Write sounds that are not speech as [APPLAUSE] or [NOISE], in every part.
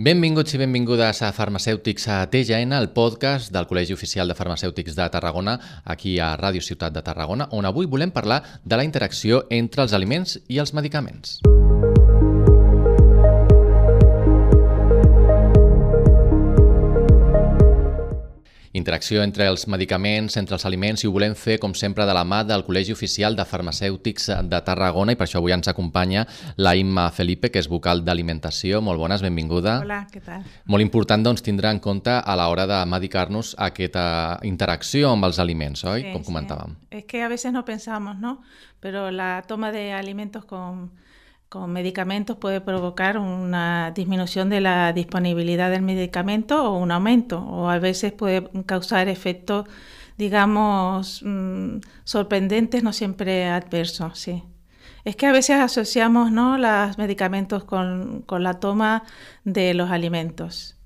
Benvinguts i benvingudes a Farmacèutics a TGN, el podcast del Col·legi Oficial de Farmacèutics de Tarragona, aquí a Ràdio Ciutat de Tarragona, on avui volem parlar de la interacció entre els aliments i els medicaments. Música Interacció entre els medicaments, entre els aliments, i ho volem fer, com sempre, de la mà del Col·legi Oficial de Farmacèutics de Tarragona, i per això avui ens acompanya la Imma Felipe, que és vocal d'Alimentació. Molt bones, benvinguda. Hola, què tal? Molt important, doncs, tindrà en compte a l'hora de medicar-nos aquesta interacció amb els aliments, oi? Sí, com comentàvem. Sí. Es que a vegades no pensamos, ¿no? Però la toma de alimentos con con medicamentos puede provocar una disminución de la disponibilidad del medicamento o un aumento, o a veces puede causar efectos, digamos, mm, sorprendentes, no siempre adversos, sí. Es que a veces asociamos ¿no? los medicamentos con, la toma de los alimentos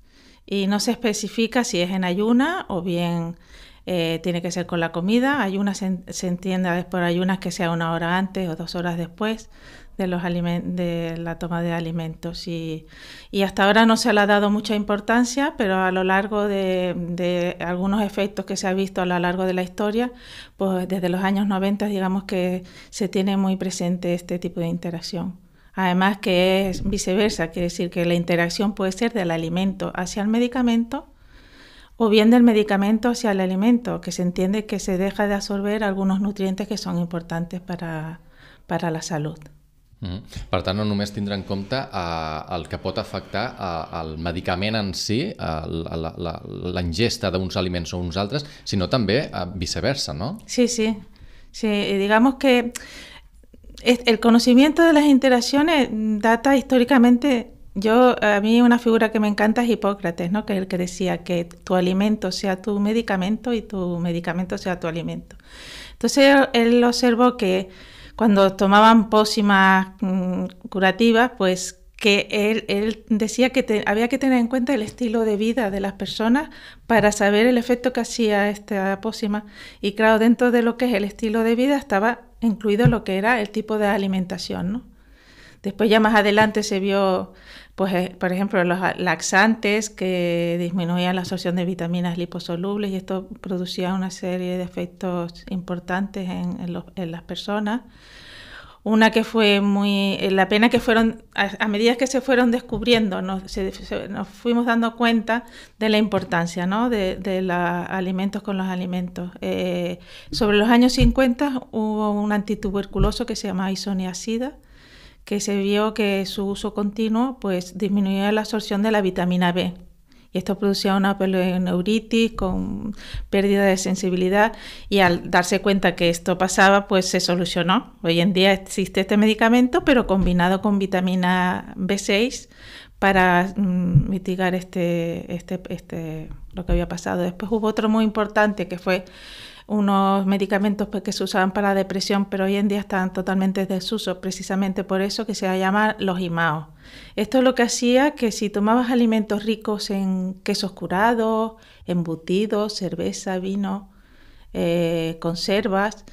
y no se especifica si es en ayuna o bien eh, tiene que ser con la comida. Hay se, se entiende a veces por ayunas que sea una hora antes o dos horas después de, los de la toma de alimentos. Y, hasta ahora no se le ha dado mucha importancia, pero a lo largo de, algunos efectos que se ha visto a lo largo de la historia, pues desde los años 90 digamos que se tiene muy presente este tipo de interacción. Además que es viceversa, quiere decir que la interacción puede ser del alimento hacia el medicamento o bien del medicamento hacia el alimento, que se entiende que se deja de absorber algunos nutrientes que son importantes para la salud. Mm. Para tanto no només tindre en compte eh, el que pot afectar al eh, en si, eh, la ingesta d'uns aliments o uns altres, sinó també a eh, viceversa, ¿no? Sí, sí. sí. Digamos que el conocimiento de las interacciones data históricamente yo, a mí una figura que me encanta es Hipócrates, ¿no? que es el que decía que tu alimento sea tu medicamento y tu medicamento sea tu alimento. Entonces él observó que cuando tomaban pócimas mm, curativas, pues que él, decía que había que tener en cuenta el estilo de vida de las personas para saber el efecto que hacía esta pócima. Y claro, dentro de lo que es el estilo de vida estaba incluido lo que era el tipo de alimentación, ¿no? Después ya más adelante se vio, pues, eh, por ejemplo, los laxantes que disminuían la absorción de vitaminas liposolubles y esto producía una serie de efectos importantes en, las personas. Una que fue muy... Eh, la pena que fueron, a, medida que se fueron descubriendo, nos, fuimos dando cuenta de la importancia ¿no? de, los alimentos con los alimentos. Eh, sobre los años 50 hubo un antituberculoso que se llama isoniacida, que se vio que su uso continuo pues, disminuía la absorción de la vitamina B. Y esto producía una peleoneuritis con pérdida de sensibilidad y al darse cuenta que esto pasaba, pues se solucionó. Hoy en día existe este medicamento, pero combinado con vitamina B6 para mm, mitigar este, este, este, lo que había pasado. Después hubo otro muy importante que fue unos medicamentos pues, que se usaban para la depresión, pero hoy en día están totalmente desusos, precisamente por eso que se llaman los imaos. Esto es lo que hacía que si tomabas alimentos ricos en quesos curados, embutidos, cerveza, vino, eh, conservas,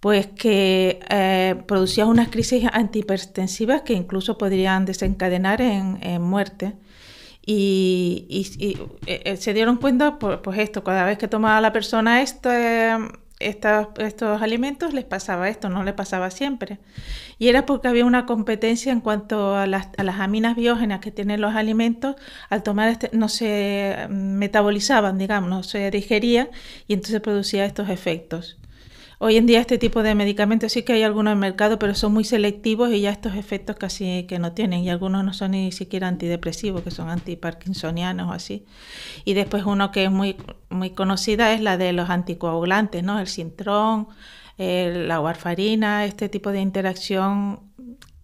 pues que eh, producías unas crisis antihipertensivas que incluso podrían desencadenar en muerte. Y, eh, eh, se dieron cuenta, pues esto, cada vez que tomaba la persona eh, estos alimentos les pasaba esto, no le pasaba siempre. Y era porque había una competencia en cuanto a las, aminas biógenas que tienen los alimentos, al tomar este, no se metabolizaban, digamos, no se digería y entonces producía estos efectos. Hoy en día este tipo de medicamentos sí que hay algunos en el mercado, pero son muy selectivos y ya estos efectos casi que no tienen. Y algunos no son ni siquiera antidepresivos, que son antiparkinsonianos o así. Y después uno que es muy, muy conocida es la de los anticoagulantes, ¿no? El sintrón, la warfarina, este tipo de interacción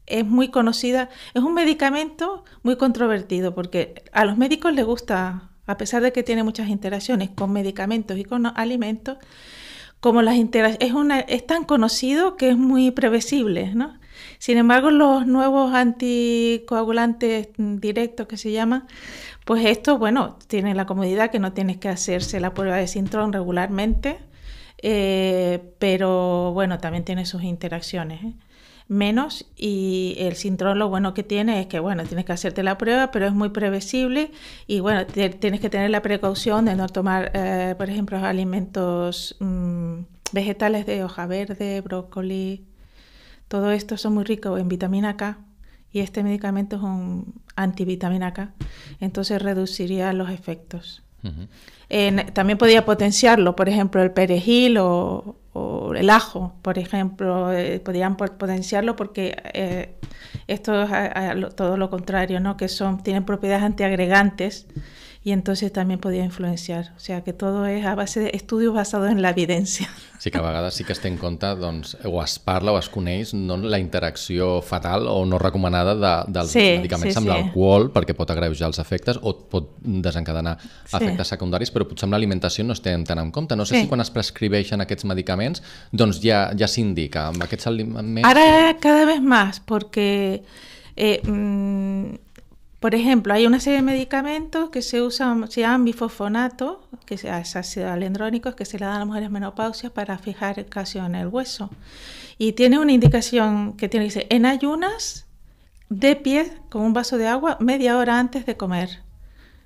es muy conocida. Es un medicamento muy controvertido porque a los médicos les gusta, a pesar de que tiene muchas interacciones con medicamentos y con alimentos, como las es, es tan conocido que es muy previsible, ¿no? Sin embargo, los nuevos anticoagulantes directos que se llaman, pues esto, bueno, tiene la comodidad que no tienes que hacerse la prueba de sintrón regularmente, eh, pero bueno, también tiene sus interacciones. ¿eh? menos y el sintrón lo bueno que tiene es que, bueno, tienes que hacerte la prueba, pero es muy previsible y, bueno, tienes que tener la precaución de no tomar, eh, por ejemplo, alimentos mm, vegetales de hoja verde, brócoli, todo esto son muy ricos en vitamina K y este medicamento es un antivitamina K, entonces reduciría los efectos. también podía potenciarlo, por ejemplo, el perejil o, o el ajo, por ejemplo, eh, podrían potenciarlo porque eh, esto es todo lo contrario, ¿no? que son, tienen propiedades antiagregantes y entonces también podia influenciar. O sea, que todo és a base de de basados en la evidència. Sí que a vegades sí que es té en compte, doncs, o es parla o es coneix no, la interacció fatal o no recomanada de, dels sí, medicaments sí, amb sí. l'alcohol perquè pot agreujar els efectes o pot desencadenar sí. efectes secundaris, però potser amb l'alimentació no es té tant en compte. No sé sí. si quan es prescribeixen aquests medicaments doncs ja, ja s'indica amb aquests aliments... Ara cada vegada més, perquè... Eh, mm, Por ejemplo, hay una serie de medicamentos que se usan, se llaman bifosfonatos, que es ácido alendrónicos, que se le dan a las mujeres menopausias para fijar calcio en el hueso. Y tiene una indicación que tiene que ser en ayunas, de pie, con un vaso de agua, media hora antes de comer.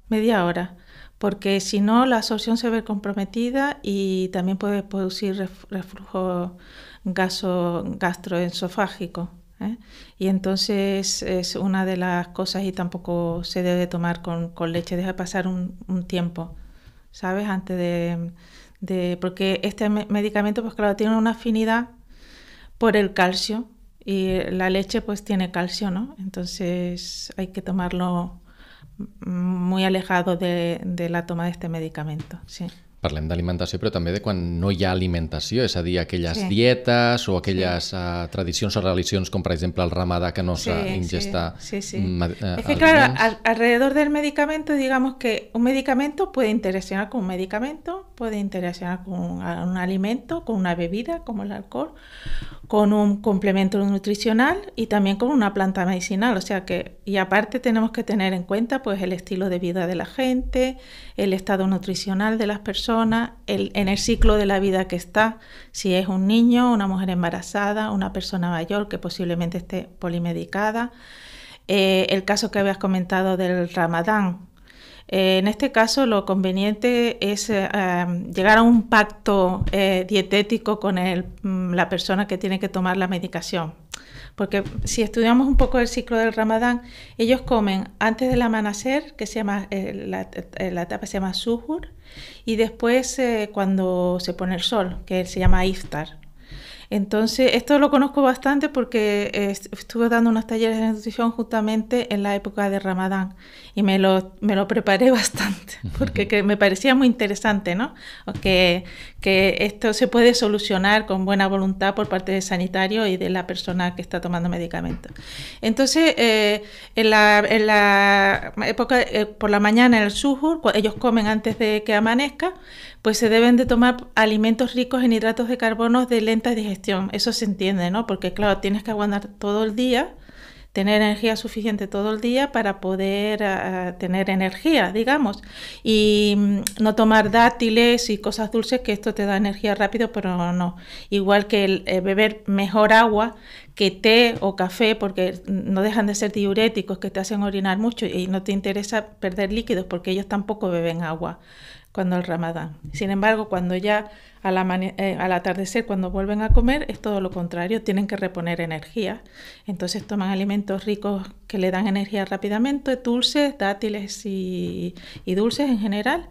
Media hora. Porque si no, la absorción se ve comprometida y también puede producir reflujo gastroesofágico. ¿eh? Y entonces es una de las cosas y tampoco se debe tomar con, leche, deja pasar un, tiempo, ¿sabes? Antes de, Porque este medicamento, pues claro, tiene una afinidad por el calcio y la leche pues tiene calcio, ¿no? Entonces hay que tomarlo muy alejado de, de la toma de este medicamento, sí de alimentación, pero también de cuando no hi alimentación, alimentació, és aquellas dietas o aquellas eh, tradiciones o religions, como por ejemplo el ramada, que no ingesta. Sí, sí. Mm, eh, es que claro, alrededor del medicamento, digamos que un medicamento puede interaccionar con un medicamento, puede interaccionar con un, un alimento, con una bebida, como el alcohol, con un complemento nutricional y también con una planta medicinal. O sea que, y aparte tenemos que tener en cuenta pues el estilo de vida de la gente, el estado nutricional de las personas, en el ciclo de la vida que está, si es un niño, una mujer embarazada, una persona mayor que posiblemente esté polimedicada. Eh, el caso que habías comentado del ramadán, eh, en este caso, lo conveniente es eh, em, llegar a un pacto eh, dietético con mm, la persona que tiene que tomar la medicación. Porque si estudiamos un poco el ciclo del ramadán, ellos comen antes del amanecer, que se llama, la, la, etapa se llama suhur, y después cuando se pone el sol, que se llama iftar. Entonces, esto lo conozco bastante porque eh, estuve dando unos talleres de nutrición justamente en la época de Ramadán y me lo, me lo preparé [LAUGHS] bastante porque me parecía muy interesante, ¿no? Que, que esto se puede solucionar con buena voluntad por parte del sanitario y de la persona que está tomando medicamentos. Entonces, eh, en, la, en, la, época, eh, por la mañana en el suhur, ellos comen antes de que amanezca, pues se deben de tomar alimentos ricos en hidratos de carbono de lenta digestión. Eso se entiende, ¿no? Porque claro, tienes que aguantar todo el día, tener energía suficiente todo el día para poder ah, ah, tener energía, digamos, y mm, no tomar dátiles y cosas dulces que esto te da energía rápido, pero no. Igual que eh, beber mejor agua que té o café, porque no dejan de ser diuréticos que te hacen orinar mucho y no te interesa perder líquidos porque ellos tampoco beben agua cuando el ramadán. Sin embargo, cuando ya eh, al, atardecer, cuando vuelven a comer, es todo lo contrario, tienen que reponer energía. Entonces toman alimentos ricos que le dan energía rápidamente, dulces, dátiles y dulces en general,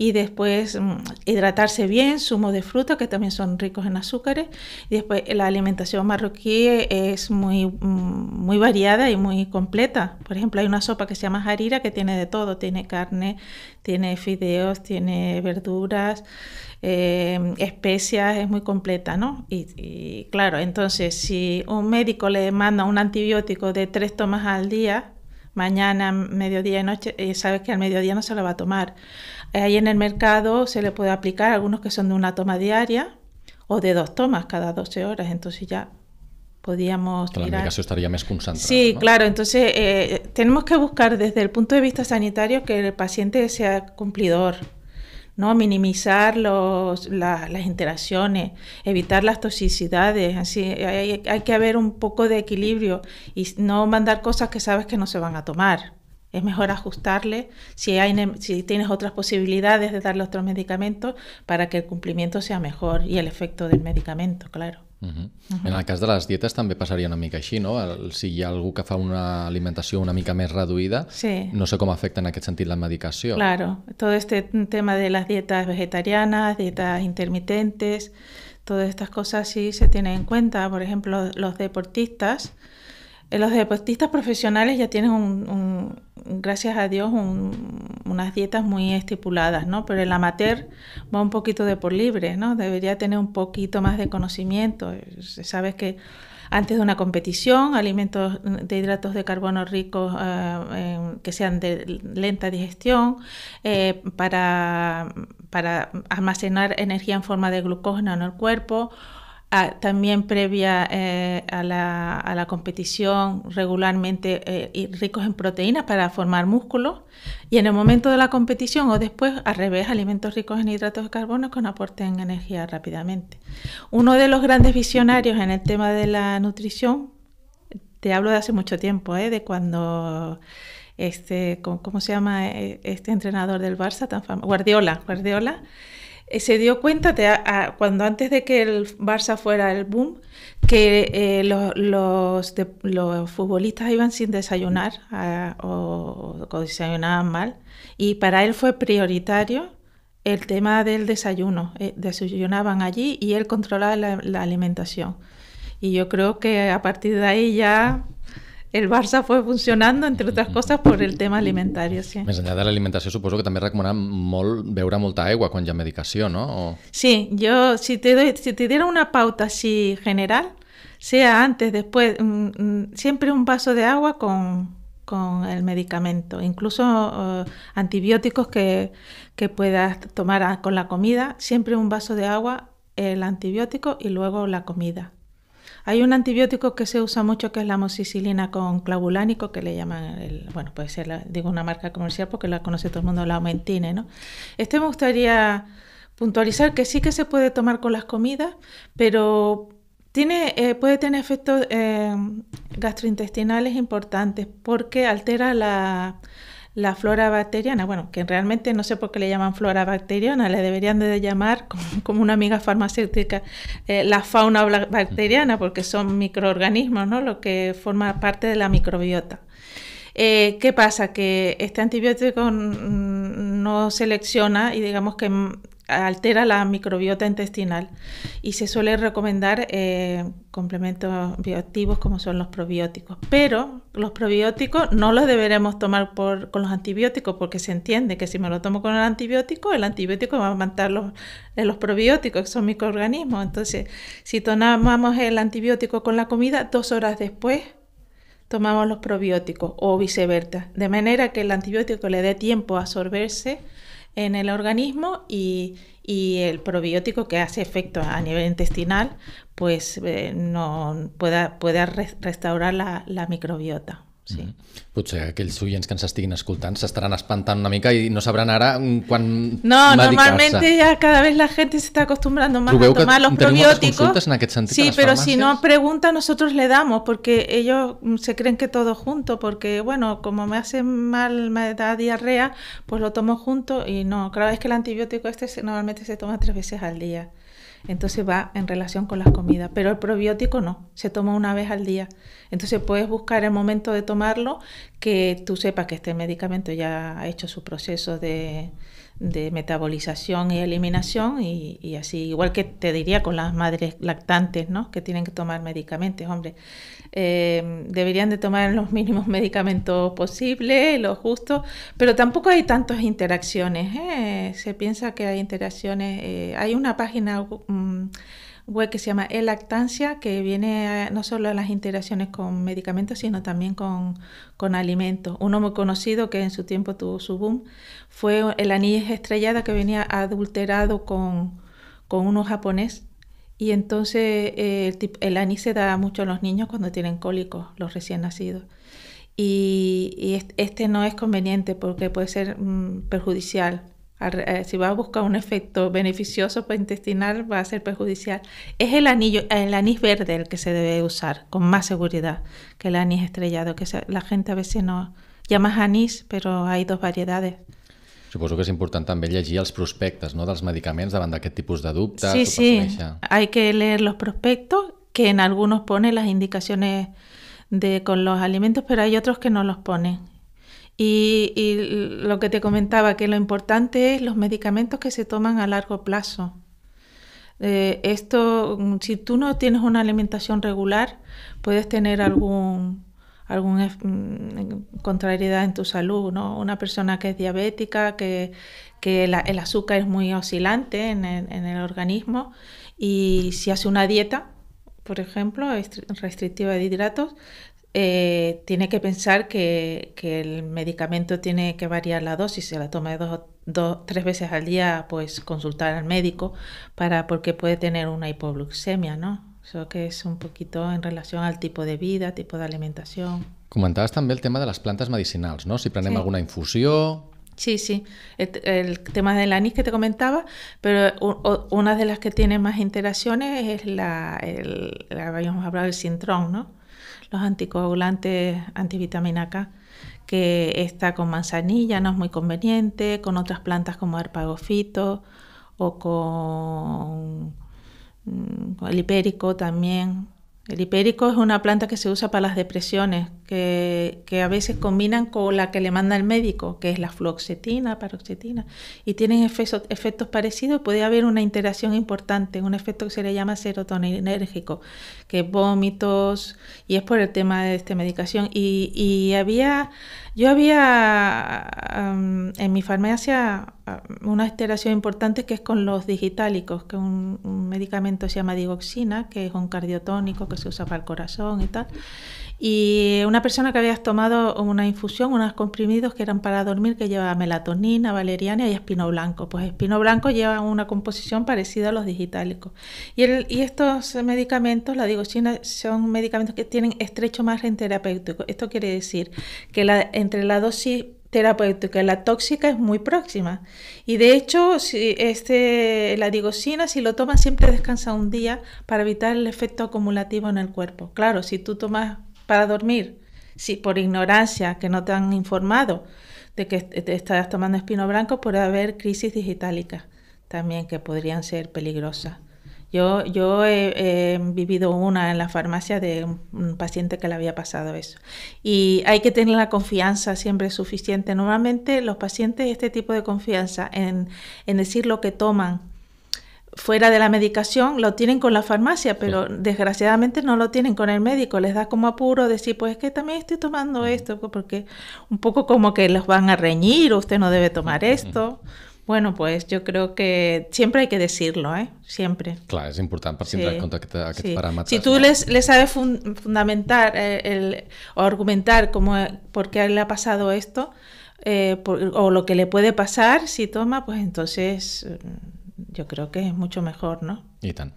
y después mm, hidratarse bien, zumo de fruta que también son ricos en azúcares y después la alimentación marroquí es muy, mm, muy variada y muy completa. Por ejemplo, hay una sopa que se llama harira que tiene de todo, tiene carne, tiene fideos, tiene verduras, em, especias, es muy completa, ¿no? Y, y claro, entonces si un médico le manda un antibiótico de tres tomas al día, mañana, mediodía y noche, y eh, sabes que al mediodía no se lo va a tomar. Ahí en el mercado se le puede aplicar algunos que son de una toma diaria o de dos tomas cada 12 horas, entonces ya podíamos... el caso estaría más Sí, claro, entonces eh, tenemos que buscar desde el punto de vista sanitario que el paciente sea cumplidor, ¿no? minimizar los, las interacciones, evitar las toxicidades, así hay que haber un poco de equilibrio y no mandar cosas que sabes que no se van a tomar. Es mejor ajustarle si, hay, si tienes otras posibilidades de darle otros medicamentos para que el cumplimiento sea mejor y el efecto del medicamento, claro. En el caso de las dietas también pasaría una mica així, no? si hay algo que una alimentación una mica més reduida, no sé cómo afecta en aquest sentir la medicación. Claro, todo este tema de las dietas vegetarianas, dietas intermitentes, todas estas cosas sí se tienen en cuenta. Por ejemplo, los deportistas eh, los deportistas profesionales ya tienen, un, gracias a Dios, unas dietas muy estipuladas, ¿no? Pero el amateur va un poquito de por libre, ¿no? Debería tener un poquito más de conocimiento. Sabes que antes de una competición, alimentos de hidratos de carbono ricos eh, que sean de lenta digestión, eh, para, para almacenar energía en forma de glucógeno en el cuerpo también previa eh, a, la, competición regularmente eh, y ricos en proteínas para formar músculos y en el momento de la competición o después al revés alimentos ricos en hidratos de carbono con aporte en energía rápidamente. Uno de los grandes visionarios en el tema de la nutrición, te hablo de hace mucho tiempo, eh, de cuando este, ¿cómo, se llama este entrenador del Barça tan famoso? Guardiola, Guardiola eh, se dio cuenta cuando antes de que el Barça fuera el boom, que eh, los, futbolistas iban sin desayunar o, desayunaban mal. Y para él fue prioritario el tema del desayuno. Eh, desayunaban allí y él controlaba la alimentación. Y yo creo que a partir de ahí ya el Barça fue funcionando, entre otras cosas, por el tema alimentario, Sí. Més enllà de alimentación, que también recomanar molt molta aigua quan medicación, no? Sí, yo si te, doy, si te diera una pauta así general, sea antes, después, mm, mm, siempre un vaso de agua con, el medicamento, incluso antibióticos que, que puedas tomar con la comida, siempre un vaso de agua, el antibiótico y luego la comida. Hay un antibiótico que se usa mucho que es la amoxicilina con clavulánico, que le llaman, bueno, puede ser, digo, una marca comercial porque la conoce todo el mundo, la aumentine, ¿no? Este me gustaría puntualizar que sí que se puede tomar con las comidas, pero tiene, eh, puede tener efectos eh, gastrointestinales importantes porque altera la la flora bacteriana, bueno, que realmente no sé por qué le llaman flora bacteriana, le deberían de llamar [LAUGHS] como, una amiga farmacéutica eh, la fauna bacteriana, porque son microorganismos, ¿no? Lo que forma parte de la microbiota. Eh, ¿Qué pasa? Que este antibiótico no selecciona y digamos que altera la microbiota intestinal y se suele recomendar eh, complementos bioactivos como son los probióticos. Pero los probióticos no los deberemos tomar por, con los antibióticos porque se entiende que si me lo tomo con el antibiótico, el antibiótico va a matar los, eh, los probióticos, que son microorganismos. Entonces, si tomamos el antibiótico con la comida, dos horas después tomamos los probióticos o viceversa. De manera que el antibiótico le dé tiempo a absorberse en el organismo y, el probiótico que hace efecto a nivel intestinal, pues eh, no pueda, pueda restaurar la microbiota sí. Mm. Potser aquells oients que ens estiguin se estarán espantant una mica y no sabrán ara quan No, normalmente ya cada vez la gente se está acostumbrando más a tomar los probióticos. sí, pero si no pregunta nosotros le damos porque ellos se creen que todo junto porque bueno, como me hace mal, me da diarrea, pues lo tomo junto y no, claro, es que el antibiótico este normalmente se toma tres veces al día. Entonces va en relación con las comidas, pero el probiótico no, se toma una vez al día. Entonces puedes buscar el momento de tomarlo que tú sepas que este medicamento ya ha hecho su proceso de, metabolización y eliminación y, y, así, igual que te diría con las madres lactantes, ¿no? Que tienen que tomar medicamentos, hombre, eh, deberían de tomar los mínimos medicamentos posibles, los justos, pero tampoco hay tantas interacciones. ¿eh? Se piensa que hay interacciones. Eh, hay una página mm, web que se llama Elactancia, lactancia que viene no solo a las interacciones con medicamentos, sino también con, con alimentos. Uno muy conocido que en su tiempo tuvo su boom fue el anillo estrellada que venía adulterado con, con uno japonés y entonces eh, el, anís se da mucho a los niños cuando tienen cólicos, los recién nacidos. Y, este no es conveniente porque puede ser mm, perjudicial. Eh, si va a buscar un efecto beneficioso para intestinal, va a ser perjudicial. Es el, anillo, el anís verde el que se debe usar con más seguridad que el anís estrellado, que la gente a veces no llama anís, pero hay dos variedades. Supongo que es importante también leer las prospectas, no, medicamentos, medicaments de qué tipos de dubtes. Sí, sí, hay que leer los prospectos, que en algunos pone las indicaciones de, con los alimentos, pero hay otros que no los pone. Y, lo que te comentaba, que lo importante es los medicamentos que se toman a largo plazo. Eh, esto, si tú no tienes una alimentación regular, puedes tener algún alguna mm, contrariedad en tu salud, ¿no? Una persona que es diabética, que, el azúcar es muy oscilante en el, organismo y si hace una dieta, por ejemplo, restrictiva de hidratos, eh, tiene que pensar que, el medicamento tiene que variar la dosis, se la toma dos, dos, tres veces al día, pues consultar al médico para porque puede tener una hipoglucemia, ¿no? Eso que es un poquito en relación al tipo de vida, tipo de alimentación. Comentabas también el tema de las plantas medicinales, no? Si prenem alguna infusión... Sí, sí. El, el, tema del anís que te comentaba, pero una de las que tiene más interacciones es la, habíamos hablado del sintrón, ¿no? Los anticoagulantes, antivitamina K, que está con manzanilla, no es muy conveniente, con otras plantas como arpagofito o con Mm, el hipérico también. El hipérico es una planta que se usa para las depresiones, que, a veces combinan con la que le manda el médico, que es la fluoxetina, paroxetina, y tienen efectos, parecidos. Puede haber una interacción importante, un efecto que se le llama serotoninérgico, que es vómitos, y es por el tema de esta medicación. Y, había, yo había en mi farmacia una interacción importante que es con los digitálicos, que un, un medicamento se llama digoxina, que es un cardiotónico que se usa para el corazón y tal. Y una persona que había tomado una infusión, unos comprimidos que eran para dormir, que llevaba melatonina, valeriana y espino blanco. Pues espino blanco lleva una composición parecida a los digitálicos. Y, estos medicamentos, la digoxina, son medicamentos que tienen estrecho margen terapéutico. Esto quiere decir que la, entre la dosis terapéutica. y La tóxica es muy próxima. Y de hecho, si este, la digoxina si lo tomas, siempre descansa un día para evitar el efecto acumulativo en el cuerpo. Claro, si tú tomas para dormir, si por ignorancia que no te han informado de que te estás tomando espino blanco, puede haber crisis digitálicas también que podrían ser peligrosas. Yo, yo he, vivido una en la farmacia de un paciente que le había pasado eso. Y hay que tener la confianza siempre suficiente. Normalmente los pacientes, este tipo de confianza en, en decir lo que toman fuera de la medicación lo tienen con la farmacia, pero desgraciadamente no lo tienen con el médico. Les da como apuro decir, pues es que también estoy tomando esto, porque un poco como que los van a reñir, usted no debe tomar esto. Bueno, pues yo creo que siempre hay que decirlo, ¿eh? Siempre. Claro, es importante para sí. en cuenta que Si tú les, sabes fundamentar o eh, argumentar cómo, por qué le ha pasado esto eh, o lo que le puede pasar si toma, pues entonces mm, yo creo que es mucho mejor, no? Y tan.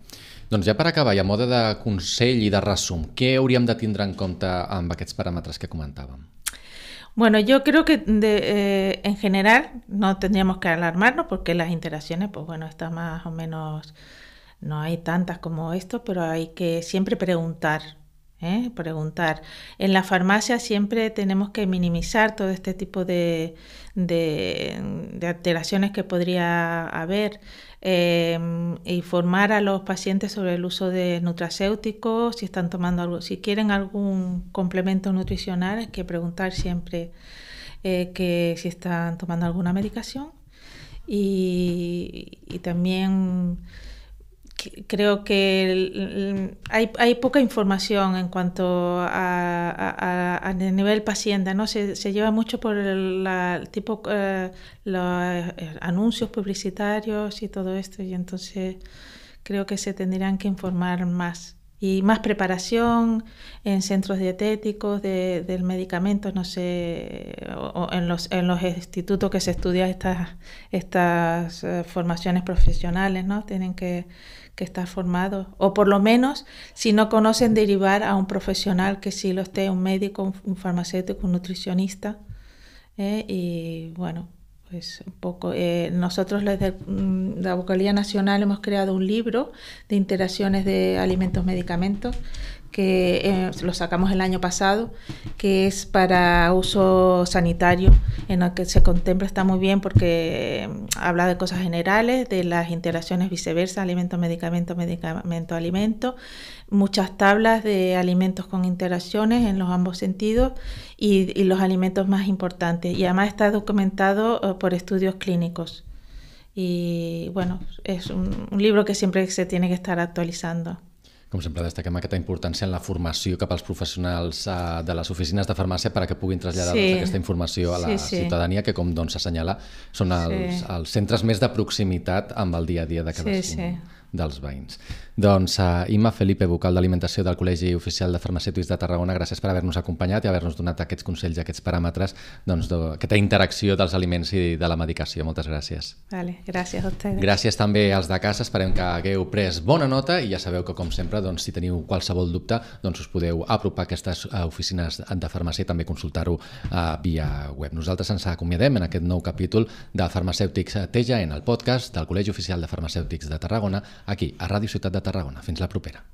Doncs ya para acabar, i a de consell y de resum, què hauríem de en cuenta amb aquests paràmetres que comentaban? Bueno, yo creo que eh, en general no tendríamos que alarmarnos porque las interacciones, pues bueno, está más o menos, no hay tantas como esto, pero hay que siempre preguntar, ¿eh? preguntar. En la farmacia siempre tenemos que minimizar todo este tipo de, de alteraciones que podría haber. Em, informar a los pacientes sobre el uso de nutracéuticos, si están tomando algo, si quieren algún complemento nutricional, hay que preguntar siempre eh, que si están tomando alguna medicación y también creo que hay, hay, poca información en cuanto a, a, nivel paciente, ¿no? Se, lleva mucho por el, tipo eh, los eh, anuncios publicitarios y todo esto, y entonces creo que se tendrían que informar más y más preparación en centros dietéticos de, del medicamento, no sé, o, en, los, en los institutos que se estudian estas, estas eh, formaciones profesionales, ¿no? Tienen que, estar formados, o por lo menos, si no conocen, derivar a un profesional que sí lo esté, un médico, un, farmacéutico, un nutricionista, eh, y bueno, pues, un poco. Eh, nosotros desde mm, la Vocalía Nacional hemos creado un libro de interacciones de alimentos-medicamentos que eh, lo sacamos el año pasado, que es para uso sanitario, en el que se contempla, está muy bien porque mm, habla de cosas generales, de las interacciones viceversa, alimento, medicamento, medicamento, alimento, muchas tablas de alimentos con interacciones en los ambos sentidos y, los alimentos más importantes. Y además está documentado eh, por estudios clínicos. Y bueno, es un libro que siempre se tiene que estar actualizando. Com sempre, destaquem aquesta importància en la formació cap als professionals eh, de les oficines de farmàcia perquè puguin traslladar sí. doncs, aquesta informació a la sí, sí. ciutadania, que com doncs són els, sí. els centres més de proximitat amb el dia a dia de cadascú. Sí, sí dels veïns. Doncs uh, Imma Felipe, vocal d'alimentació del Col·legi Oficial de Farmacèutics de Tarragona, gràcies per haver-nos acompanyat i haver-nos donat aquests consells, i aquests paràmetres, doncs, de, aquesta interacció dels aliments i de la medicació. Moltes gràcies. Vale, gràcies a vostè. Gràcies també als de casa, esperem que hagueu pres bona nota i ja sabeu que, com sempre, doncs, si teniu qualsevol dubte, doncs us podeu apropar a aquestes uh, oficines de farmàcia i també consultar-ho uh, via web. Nosaltres ens acomiadem en aquest nou capítol de Farmacèutics Teja en el podcast del Col·legi Oficial de Farmacèutics de Tarragona aquí, a Ràdio Ciutat de Tarragona. Fins la propera.